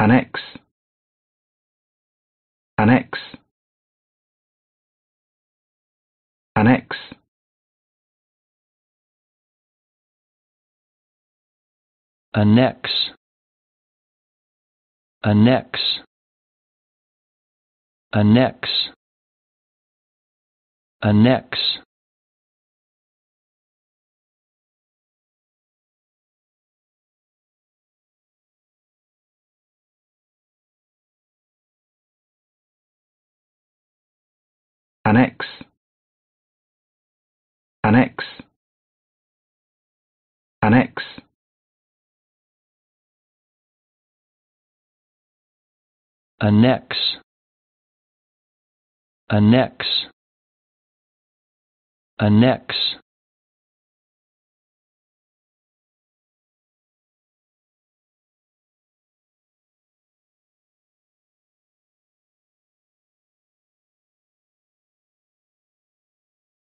annex annex annex annex annex annex annex annex annex annex annex annex annex